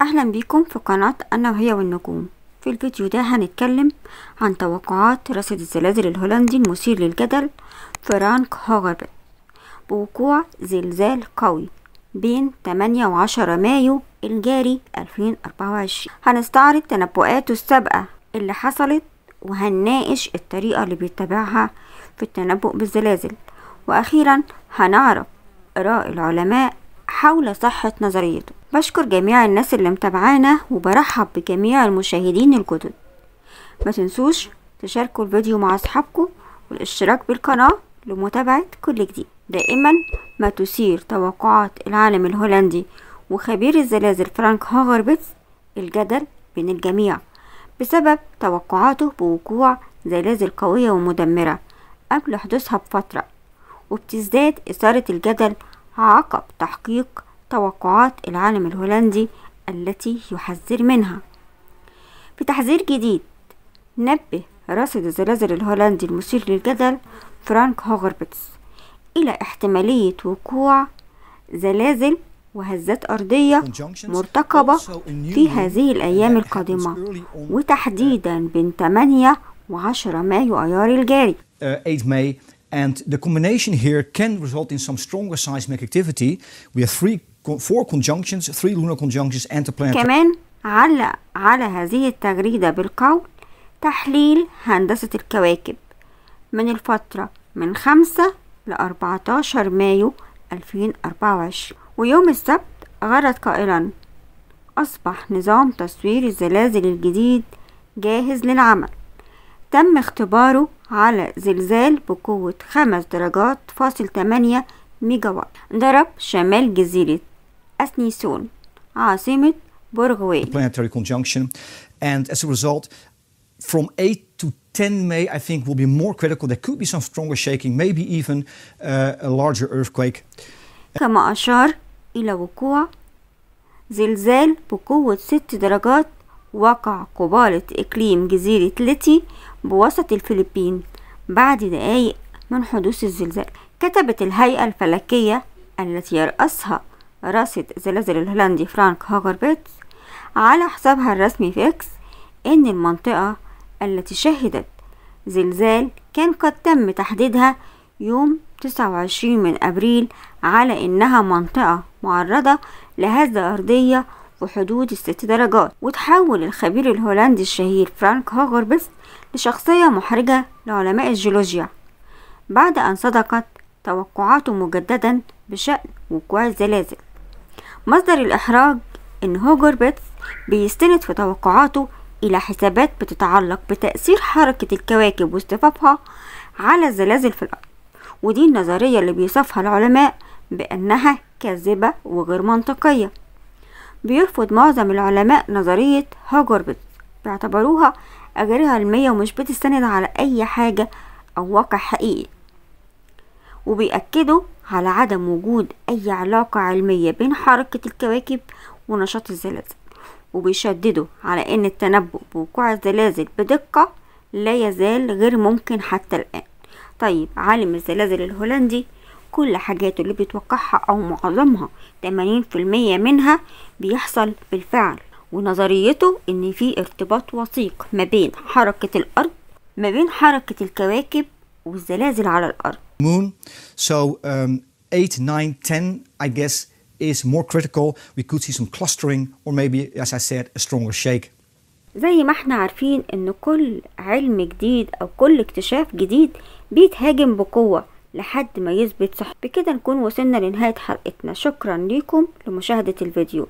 اهلا بيكم في قناة انا وهي والنجوم في الفيديو ده هنتكلم عن توقعات رصد الزلازل الهولندي المثير للجدل فرانك هوغربت بوقوع زلزال قوي بين 8 و 10 مايو الجاري 2024 هنستعرض تنبؤاته السابقة اللي حصلت وهنناقش الطريقة اللي بيتبعها في التنبؤ بالزلازل وأخيرا هنعرف آراء العلماء حول صحة نظريته بشكر جميع الناس اللي متابعانا وبرحب بجميع المشاهدين الجدد ما تنسوش تشاركوا الفيديو مع اصحابكم والاشتراك بالقناة لمتابعة كل جديد دائما ما تثير توقعات العالم الهولندي وخبير الزلازل فرانك هاغربتس الجدل بين الجميع بسبب توقعاته بوقوع زلازل قوية ومدمرة قبل حدوثها بفترة وبتزداد إثارة الجدل عقب تحقيق توقعات العالم الهولندي التي يحذر منها في تحذير جديد نبه رصد الزلازل الهولندي المثير للجدل فرانك هوغربتس إلى احتمالية وقوع زلازل وهزات أرضية مرتقبة في هذه الأيام القادمة وتحديدا بين 8 و 10 مايو أيار الجاري. Uh, and the combination here can result in some stronger seismic activity. We have three four conjunctions, three lunar conjunctions and the planet كمان علق على هذه التغريدة بالقول تحليل هندسة الكواكب من الفترة من 5 ل 14 مايو 2024 ويوم السبت غرد قائلا أصبح نظام تصوير الزلازل الجديد جاهز للعمل تم اختباره على زلزال بقوة خمس درجات فاصل تمانية ميجا وات ضرب شمال جزيرة أسنيسون عاصمة بورغوي the planetary conjunction and as a result from 8 to 10 May I think will be more critical there could be some stronger shaking maybe even uh, a larger earthquake كما أشار إلى وقوع زلزال بقوة 6 درجات وقع قبالة إقليم جزيرة ليتي بوسط الفلبين بعد دقايق من حدوث الزلزال كتبت الهيئة الفلكية التي يرأسها رصد الزلازل الهولندي فرانك هاجربيتس على حسابها الرسمي في اكس ان المنطقة التي شهدت زلزال كان قد تم تحديدها يوم 29 من أبريل على إنها منطقة معرضة لهزة أرضية بحدود الست درجات وتحول الخبير الهولندي الشهير فرانك هوجربس لشخصية محرجة لعلماء الجيولوجيا بعد أن صدقت توقعاته مجددا بشأن وقوع الزلازل مصدر الإحراج إن هوجربتس بيستند في توقعاته إلى حسابات بتتعلق بتأثير حركة الكواكب واصطفافها على الزلازل في الأرض ودي النظرية اللي بيصفها العلماء بأنها كاذبة وغير منطقية بيرفض معظم العلماء نظرية هوجربتس بيعتبروها أجرها علمية ومش بتستند على أي حاجة أو واقع حقيقي وبيأكدوا على عدم وجود أي علاقة علمية بين حركة الكواكب ونشاط الزلازل وبيشددوا على أن التنبؤ بوقوع الزلازل بدقة لا يزال غير ممكن حتى الآن طيب عالم الزلازل الهولندي كل حاجاته اللي بيتوقعها أو معظمها 80% منها بيحصل بالفعل ونظريته إن في ارتباط وثيق ما بين حركة الأرض ما بين حركة الكواكب والزلازل على الأرض moon. So um, 8, 9, 10, I guess, is more critical. We could see some clustering or maybe, as I said, a stronger shake. زي ما احنا عارفين ان كل علم جديد او كل اكتشاف جديد بيتهاجم بقوة لحد ما يثبت صح بكده نكون وصلنا لنهاية حلقتنا شكرا ليكم لمشاهدة الفيديو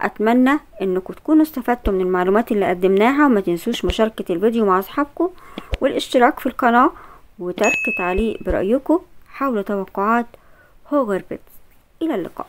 اتمنى انكم تكونوا استفدتوا من المعلومات اللي قدمناها وما تنسوش مشاركة الفيديو مع اصحابكم والاشتراك في القناة وترك تعليق برأيكم حول توقعات هوجر بيتس إلى اللقاء